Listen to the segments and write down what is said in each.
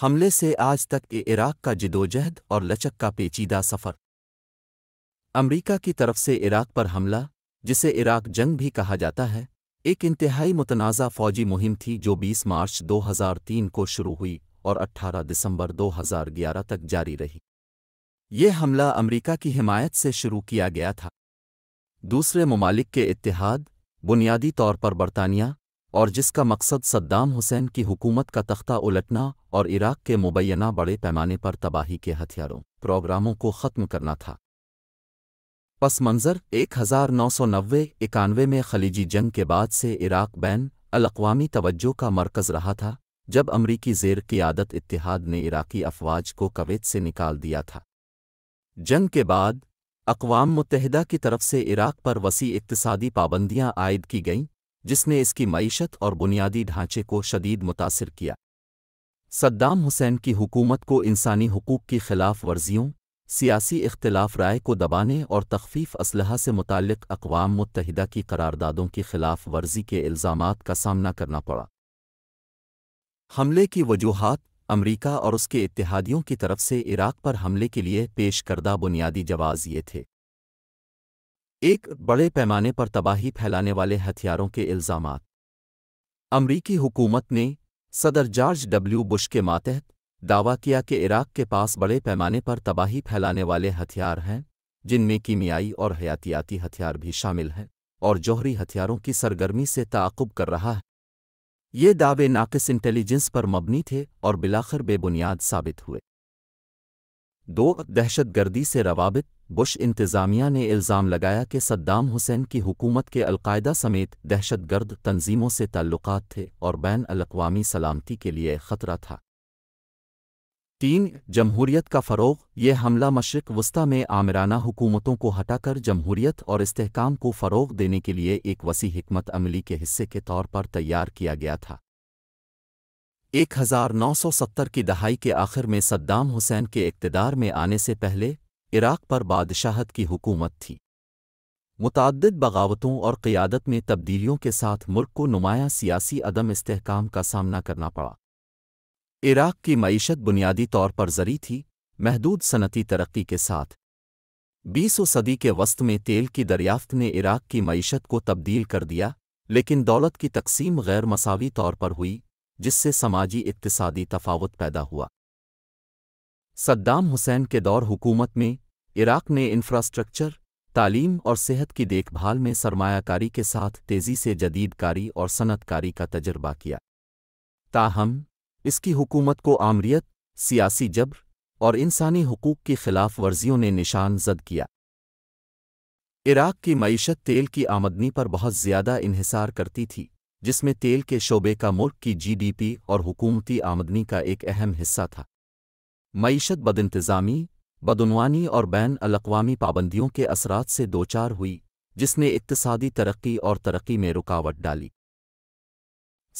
हमले से आज तक के इराक का जिदोजहद और लचक का पेचीदा सफ़र अमरीका की तरफ से इराक पर हमला जिसे इराक जंग भी कहा जाता है एक इंतहाई मुतनाज़ा फ़ौजी मुहिम थी जो 20 मार्च 2003 को शुरू हुई और 18 दिसंबर 2011 तक जारी रही ये हमला अमरीका की हिमायत से शुरू किया गया था दूसरे ममालिक के इतिहाद बुनियादी तौर पर बरतानिया और जिसका मकसद सद्दाम हुसैन की हुकूमत का तख्ता उलटना और इराक के मुबैना बड़े पैमाने पर तबाही के हथियारों प्रोग्रामों को ख़त्म करना था पस मंज़र एक हज़ार नौ सौ नब्बे इक्यानवे में खलीजी जंग के बाद से इराक बैन अलकवामी तवज्जो का मरकज़ रहा था जब अमरीकी जेर क़ियादत इतिहाद ने इराकी अफवाज को कवेत से निकाल दिया था जंग के बाद अकवाम मुतहदा की तरफ से इराक पर वसी इकतसादी पाबंदियाँ आयद की गईं जिसने इसकी मीशत और बुनियादी ढांचे को शदीद मुतासर किया सद्दाम हुसैन की हुकूमत को इंसानी हकूक़ की खिलाफ वर्जियों सियासी इख्तलाफ राय को दबाने और तखफीफ असल से मुतल अकवाम मुतहदा की करारदादों की खिलाफ वर्जी के इल्ज़ाम का सामना करना पड़ा हमले की वजूहत अमरीका और उसके इतिहादियों की तरफ से इराक पर हमले के लिए पेश करदा बुनियादी जवाज़ ये थे एक बड़े पैमाने पर तबाही फैलाने वाले हथियारों के इल्ज़ाम अमरीकी हुकूमत ने सदर जॉर्ज डब्ल्यू बुश के मातहत दावा किया कि इराक के पास बड़े पैमाने पर तबाही फैलाने वाले हथियार हैं जिनमें कीमियाई और हयातियाती हथियार भी शामिल हैं और जौहरी हथियारों की सरगर्मी से ताकुब कर रहा है ये दावे नाकिस इंटेलिजेंस पर मबनी थे और बिलाख़िर बेबुनियाद साबित हुए दो दहशतगर्दी से रवाबित बुश इंतज़ामिया ने इल्ज़ाम लगाया कि सद्दाम हुसैन की हुकूमत के अलकायदा समेत दहशतगर्द गर्द तंजीमों से ताल्लुकात थे और बैन अवी सलामती के लिए ख़तरा था तीन जमहूरियत का फ़रोग ये हमला मशरक़ वस्ती में आमराना हुकूमतों को हटाकर जमहूरियत और इसकाम को फ़रोग देने के लिए एक वसी हमत अमली के हिस्से के तौर पर तैयार किया गया था 1970 की दहाई के आखिर में सद्दाम हुसैन के इकतदार में आने से पहले इराक पर बादशाहत की हुकूमत थी मुतद बगावतों और क़ियादत में तब्दीलियों के साथ मुल्क को नुमाया सियासी अदम इसकाम का सामना करना पड़ा इराक की मीशत बुनियादी तौर पर जरी थी महदूद सनती तरक्की के साथ बीसों सदी के वस्त में तेल की दरियाफ्त ने इराक की मीशत को तब्दील कर दिया लेकिन दौलत की तकसीम गैर मसावी तौर पर हुई जिससे समाजी इकतसादी तफावत पैदा हुआ सद्दाम हुसैन के दौर हुकूमत में इराक ने इंफ्रास्ट्रक्चर तालीम और सेहत की देखभाल में सरमायाकारी के साथ तेज़ी से जदीदकारी और सनतकारी का तजर्बा किया ताहम इसकी हुकूमत को आमरीत सियासी जब्र और इंसानी हकूक़ की खिलाफ वर्जियों ने निशान जद किया इराक की मीशत तेल की आमदनी पर बहुत ज़्यादा इन्हिसार करती थी जिसमें तेल के शोबे का मुल्क की जीडीपी और हुकूमती आमदनी का एक अहम हिस्सा था मीशत बदइंतजामी बदनवानी और बैन अलावामी पाबंदियों के असरात से दोचार हुई जिसने इकतसादी तरक्की और तरक्की में रुकावट डाली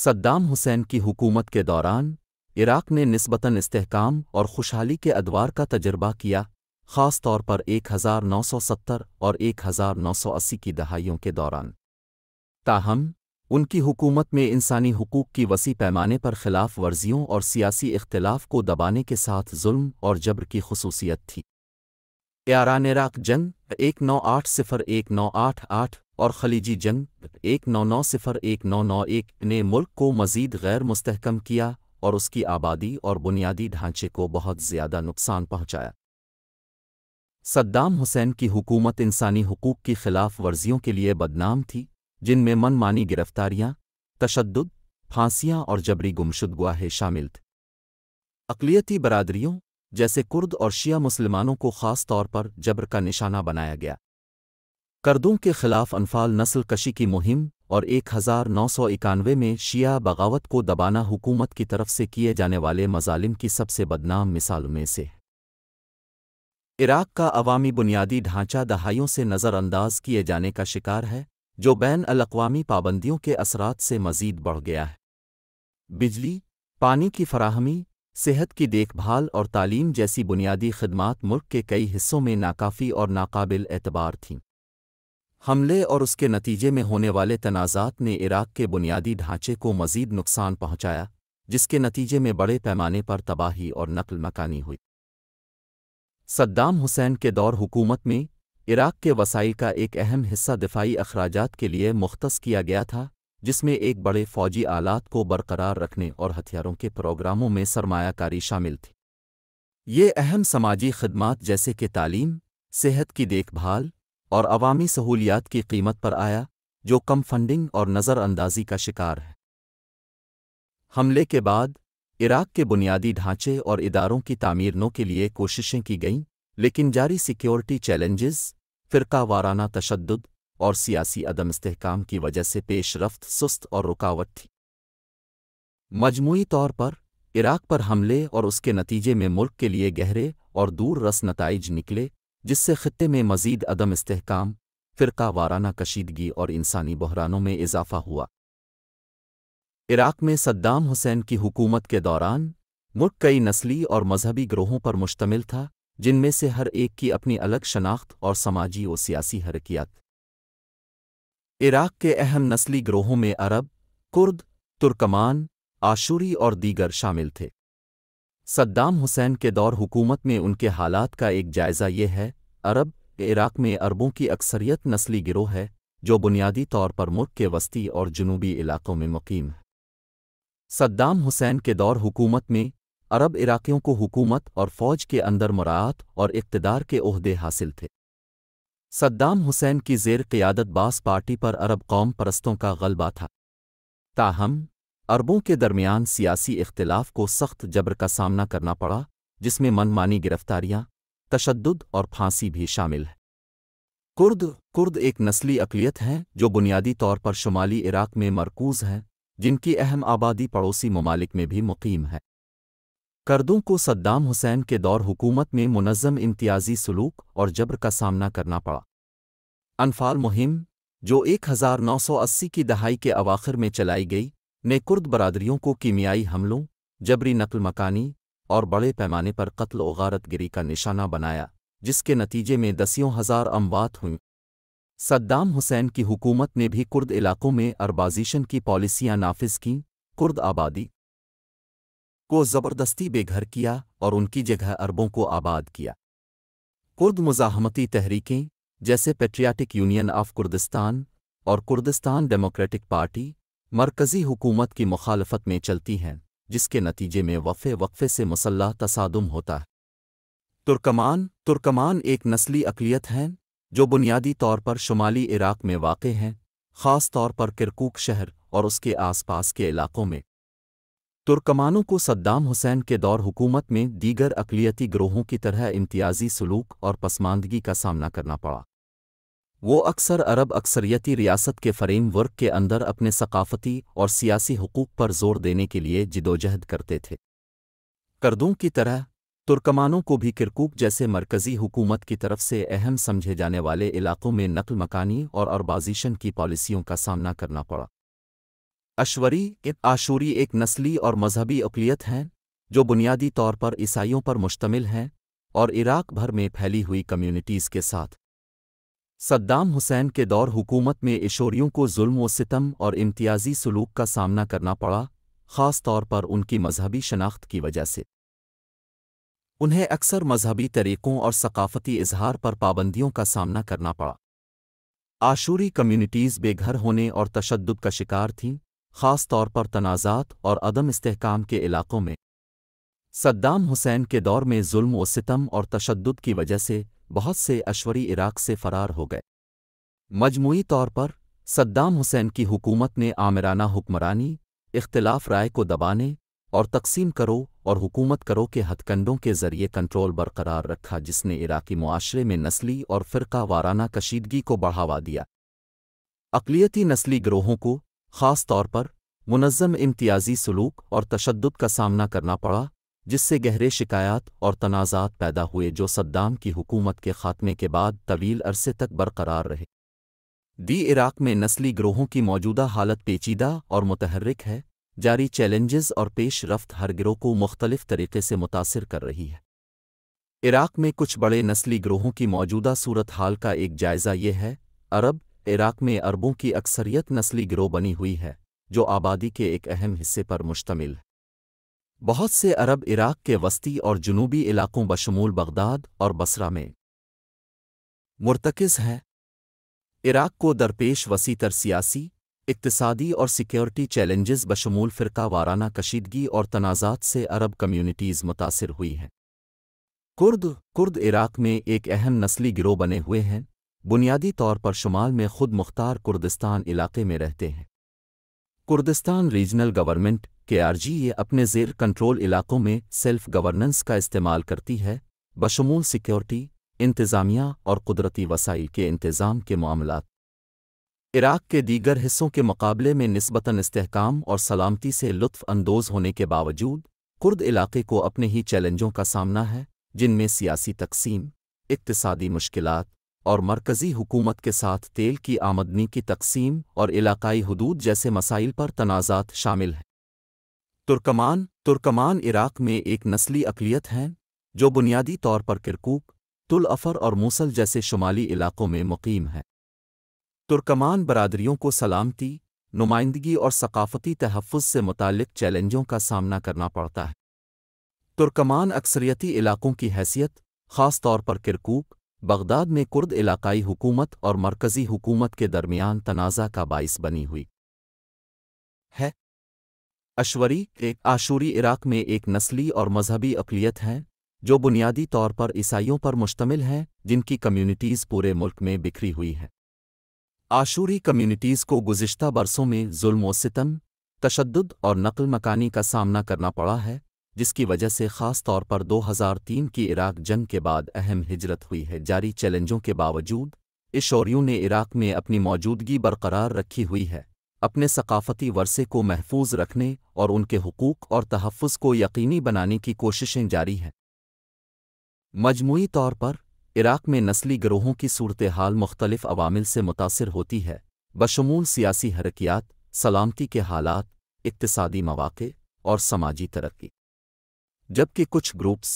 सद्दाम हुसैन की हुकूमत के दौरान इराक ने नस्बता इस्तेकाम और खुशहाली के अदवार का तजर्बा किया ख़ास तौर पर 1970 और 1980 की दहाइयों के दौरान ताहम उनकी हुकूमत में इंसानी हकूक़ की वसी पैमाने पर खिलाफ वर्जियों और सियासी इख्तलाफ को दबाने के साथ जुल्म और जब्र की खसूसियत थी यारान इराक जंग एक नौ आठ सिफर एक नौ आठ आठ और खलीजी जंग एक नौ नौ सिफर एक नौ नौ एक ने मुल्क को मजीद गैर मुस्तहकम किया और उसकी आबादी और बुनियादी ढांचे को बहुत ज़्यादा नुकसान पहुंचाया सद्दाम हुसैन की हुकूमत इंसानी हकूक़ की खिलाफ वर्जियों के लिए बदनाम थी जिनमें मनमानी गिरफ्तारियां तशद फांसियां और जबरी गुमशुदगुआहें शामिल थे अकलीती बरादरियों जैसे कुर्द और शिया मुसलमानों को खास तौर पर जबर का निशाना बनाया गया कर्दों के खिलाफ अनफाल नस्ल कशी की मुहिम और एक हज़ार नौ सौ इक्यानवे में शिया बगावत को दबाना हुकूमत की तरफ से किए जाने वाले मजालिम की सबसे बदनाम मिसालों में से इराक का अवामी बुनियादी ढांचा दहाइयों से नज़रअंदाज किए जाने का शिकार है जो बैन अलावामी पाबंदियों के असरात से मजीद बढ़ गया है बिजली पानी की फराहमी सेहत की देखभाल और तालीम जैसी बुनियादी खदमात मुल्क के कई हिस्सों में नाकाफ़ी और नाकाबिल एतबार थीं हमले और उसके नतीजे में होने वाले तनाज़ात ने इराक के बुनियादी ढांचे को मजीद नुकसान पहुंचाया जिसके नतीजे में बड़े पैमाने पर तबाही और नकल मकानी हुई सद्दाम हुसैन के दौर हुकूमत में इराक के वसाइल का एक अहम हिस्सा दिफाई अखराज के लिए मुख्त किया गया था जिसमें एक बड़े फौजी आलात को बरकरार रखने और हथियारों के प्रोग्रामों में सरमायाकारी शामिल थी ये अहम समाजी खदमात जैसे कि तालीम सेहत की देखभाल और अवामी सहूलियात की कीमत पर आया जो कम फंडिंग और नज़रअंदाजी का शिकार है हमले के बाद इराक के बुनियादी ढांचे और इदारों की तामीरनों के लिए कोशिशें की गईं लेकिन जारी सिक्योरिटी चैलेंजेस फ़िरका वाराना तशद और सियासी अदम इस्तेकाम की वजह से पेशरफ्त सुस्त और रुकावट थी मजमू तौर पर इराक पर हमले और उसके नतीजे में मुल्क के लिए गहरे और दूर रस नतज निकले जिससे ख़त्े में मजीद अदम इस्तेकाम फ़िरका वाराना कशीदगी और इंसानी बहरानों में इजाफा हुआ इराक में सद्दाम हुसैन की हुकूमत के दौरान मुल्क कई नस्ली और मजहबी ग्रोहों पर मुश्तमिल था जिनमें से हर एक की अपनी अलग शनाख्त और समाजी व सियासी हरकियात इराक के अहम नस्ली ग्रोहों में अरब कुर्द तुर्कमान आशूरी और दीगर शामिल थे सद्दाम हुसैन के दौर हुकूमत में उनके हालात का एक जायज़ा ये है अरब इराक में अरबों की अक्सरियत नस्ली गिरोह है जो बुनियादी तौर पर मुल्क के वस्ती और जनूबी इलाकों में मुकीम है सद्दाम हुसैन के दौर हुकूमत में अरब इराकियों को हुकूमत और फौज के अंदर मुरात और इकतदार के अहदे हासिल थे सद्दाम हुसैन की जेर क़ियादत बास पार्टी पर अरब कौम परस्तों का गलबा था ताहम अरबों के दरमियान सियासी इख्तलाफ को सख्त जबर का सामना करना पड़ा जिसमें मनमानी गिरफ्तारियां तशद और फांसी भी शामिल है कुर्द कुर्द एक नस्ली अकलियत हैं जो बुनियादी तौर पर शुमाली इराक में मरकूज हैं जिनकी अहम आबादी पड़ोसी ममालिक में भी मुकीम है कर्दों को सद्दाम हुसैन के दौर हुकूमत में मुनज़म इम्तियाजी सलूक और जबर का सामना करना पड़ा अनफाल मुहिम जो 1980 की दहाई के अवाखिर में चलाई गई ने कुर्द बरादरियों को कीमियाई हमलों जबरी नकल मकानी और बड़े पैमाने पर कत्ल वगारत का निशाना बनाया जिसके नतीजे में दसियों हजार अमवात हुईं सद्दाम हुसैन की हुकूमत ने भी कुर्द इलाकों में अरबाजिशन की पॉलिसियां नाफिज कीं कुर्द आबादी को ज़बरदस्ती बेघर किया और उनकी जगह अरबों को आबाद किया कुर्द मुजाहमती तहरीकें जैसे पेट्रियाटिक यूनियन ऑफ कुर्दिस्तान और कुर्दिस्तान डेमोक्रेटिक पार्टी मरकज़ी हुकूमत की मुखालफत में चलती हैं जिसके नतीजे में वफ़े वक्फे से मुसल्ह तसादम होता है तुर्कमान तुर्कमान एक नस्ली अकलियत हैं जो बुनियादी तौर पर शुमाली इराक में वाक़ हैं ख़ास तौर पर किरकूक शहर और उसके आसपास के इलाक़ों में तुर्कमानों को सद्दाम हुसैन के दौर हुकूमत में दीगर अकलियती ग्रोहों की तरह इम्तियाजी सलूक और पसमानदगी का सामना करना पड़ा वो अक्सर अरब अक्सरियती रियासत के वर्क के अंदर अपने सकाफती और सियासी हकूक पर जोर देने के लिए जिदोजहद करते थे करदों की तरह तुर्कमानों को भी किरकूक जैसे मरकज़ी हुकूमत की तरफ से अहम समझे जाने वाले इलाक़ों में नकल मकानी और अरबाजिशन की पॉलिसियों का सामना करना पड़ा अश्वरी आशूरी एक नस्ली और मजहबी अकलीत हैं जो बुनियादी तौर पर ईसाइयों पर मुश्तमिल हैं और इराक भर में फैली हुई कम्युनिटीज़ के साथ सद्दाम हुसैन के दौर हुकूमत में इशोरियों को जुल्म व सितम और इम्तियाजी सलूक का सामना करना पड़ा ख़ास तौर पर उनकी मजहबी शनाख्त की वजह से उन्हें अक्सर मजहबी तरीक़ों और सकाफ़ती इजहार पर पाबंदियों का सामना करना पड़ा आशूरी कम्युनिटीज़ बेघर होने और तशद्द का शिकार थीं ख़ास तौर पर तनाज़ात और अदम इसकाम के इलाक़ों में सद्दाम हुसैन के दौर में जुल्म व सितम और तशद की वजह से बहुत से अश्वरी इराक़ से फ़रार हो गए मजमू तौर पर सद्दाम हुसैन की हुकूमत ने आमिराना हुक्मरानी इख्तलाफ राय को दबाने और तकसीम करो और हुकूमत करो के हथकंडों के ज़रिए कंट्रोल बरकरार रखा जिसने इराकी मुआशरे में नस्ली और फ़िरका वाराना कशीदगी को बढ़ावा दिया अकलीती नस्ली ग्रोहों को ख़ास तौर पर मुनज़म इम्तियाजी सलूक और तशद का सामना करना पड़ा जिससे गहरे शिकायत और तनाज़ात पैदा हुए जो सद्दाम की हुकूमत के ख़ात्मे के बाद तवील अरसे तक बरकरार रहे दी इराक़ में नस्ली ग्रोहों की मौजूदा हालत पेचीदा और मुतहरक है जारी चैलेंजेस और पेश रफ्त हर गिरोह को मुख्तलिफ तरीके से मुतासर कर रही है इराक़ में कुछ बड़े नस्ली ग्रोहों की मौजूदा सूरत हाल का एक जायज़ा यह है अरब इराक में अरबों की अक्सरियत नस्ली गिरोह बनी हुई है जो आबादी के एक अहम हिस्से पर मुश्तमिल है बहुत से अरब इराक के वस्ती और जुनूबी इलाकों बशमूल बगदाद और बसरा में मुर्तकज़ हैं इराक को दरपेश वसी तर सियासी इकतसादी और सिक्योरिटी चैलेंजेस बशमूल फ़िरका वाराना कशीदगी और तनाज़ात से अरब कम्यूनिटीज़ मुतासर हुई हैं कुर्द कुर्द इराक में एक अहम नस्ली गिरोह बने हुए हैं बुनियादी तौर पर शुमाल में खुद मुख्तार कुर्दिस्तान इलाके में रहते हैं कुर्दिस्तान रीजनल गवर्नमेंट के आरजी ये अपने जेर कंट्रोल इलाकों में सेल्फ गवर्नेंस का इस्तेमाल करती है बशमूल सिक्योरिटी इंतज़ामिया और कुदरती वसाइल के इंतज़ाम के मामला इराक के दीगर हिस्सों के मुकाबले में नस्बता इसकाम और सलामती से लुत्फानंदोज़ होने के बावजूद कुर्द इलाके को अपने ही चैलेंजों का सामना है जिनमें सियासी तकसीम इकतसादी मुश्किलात और मरकज़ी हुकूमत के साथ तेल की आमदनी की तकसीम और इलाकाई हदूद जैसे मसाइल पर तनाज़ात शामिल हैं तुर्कमान तुर्कमान इराक में एक नस्ली अकलियत हैं जो बुनियादी तौर पर किरकूक तुलअफ़र और मूसल जैसे शुमाली इलाकों में मुकीम है तुर्कमान बरदरीों को सलामती नुमाइंदगी और सकाफ़ती तहफ़ से मुतक चैलेंजों का सामना करना पड़ता है तुर्कमान अक्सरियती इलाकों की हैसियत ख़ास तौर पर किरकूक बगदाद में कुर्द इलाकाई हुकूमत और मरकज़ी हुकूमत के दरमियान तनाज़ा का बाइस बनी हुई है अशवरी एक आशूरी इराक में एक नस्ली और मजहबी अकलीत हैं जो बुनियादी तौर पर ईसाइयों पर मुश्तमिल हैं जिनकी कम्यूनिटीज़ पूरे मुल्क में बिखरी हुई हैं आशूरी कम्यूनिटीज़ को गुज्त बरसों में जुल्म सितम तशद और नकल मकानी का सामना करना पड़ा है जिसकी वजह से खास तौर पर 2003 की इराक जंग के बाद अहम हिजरत हुई है जारी चैलेंजों के बावजूद इशोरियों ने इराक में अपनी मौजूदगी बरकरार रखी हुई है अपने सकाफती वरसे को महफूज रखने और उनके हकूक़ और तहफ़ को यकीनी बनाने की कोशिशें जारी हैं मजमू तौर पर इराक में नस्ली गिरोहों की सूरत हाल मुख्तलिफ अवामिल से मुतासर होती है बशमूल सियासी हरकियात सलामती के हालात इकतसादी मौाक़े और समाजी तरक्की जबकि कुछ ग्रुप्स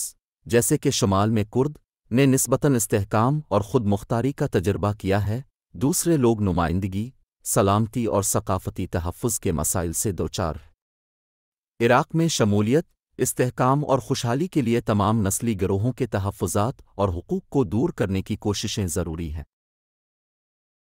जैसे कि शुमाल में कुर्द ने नस्बता इस्तेकाम और ख़ुद मुख्तारी का तजर्बा किया है दूसरे लोग नुमाइंदगी सलामती और सकाफती तहफ़ के मसाइल से दो चार इराक़ में शमूलियत इस्तेकाम और खुशहाली के लिए तमाम नस्ली गिरोहों के तहफ़ात और हकूक़ को दूर करने की कोशिशें ज़रूरी हैं